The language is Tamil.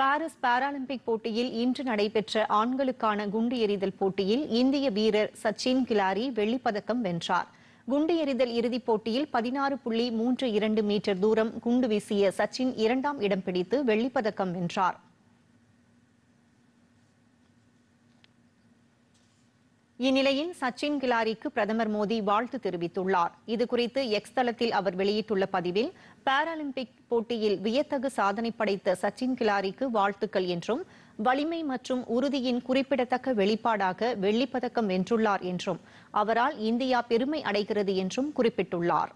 பாரிஸ் பாராலிம்பிக் போட்டியில் இன்று நடைபெற்ற ஆண்களுக்கான குண்டு எறிதல் போட்டியில் இந்திய வீரர் சச்சின் கிலாரி வெள்ளிப்பதக்கம் வென்றார் குண்டு எறிதல் இறுதிப் போட்டியில் பதினாறு புள்ளி மூன்று இரண்டு மீட்டர் தூரம் குண்டு வீசிய சச்சின் இரண்டாம் இடம் பிடித்து வெள்ளிப்பதக்கம் வென்றார் இந்நிலையில் சச்சின் கிலாரிக்கு பிரதமர் மோடி வாழ்த்து தெரிவித்துள்ளார் இதுகுறித்து எக்ஸ் தளத்தில் அவர் வெளியிட்டுள்ள பதிவில் பாராலிம்பிக் போட்டியில் வியத்தகு சாதனை படைத்த சச்சின் கிலாரிக்கு வாழ்த்துக்கள் என்றும் வலிமை மற்றும் உறுதியின் குறிப்பிடத்தக்க வெளிப்பாடாக வெள்ளிப்பதக்கம் வென்றுள்ளார் என்றும் அவரால் இந்தியா பெருமை அடைகிறது என்றும் குறிப்பிட்டுள்ளார்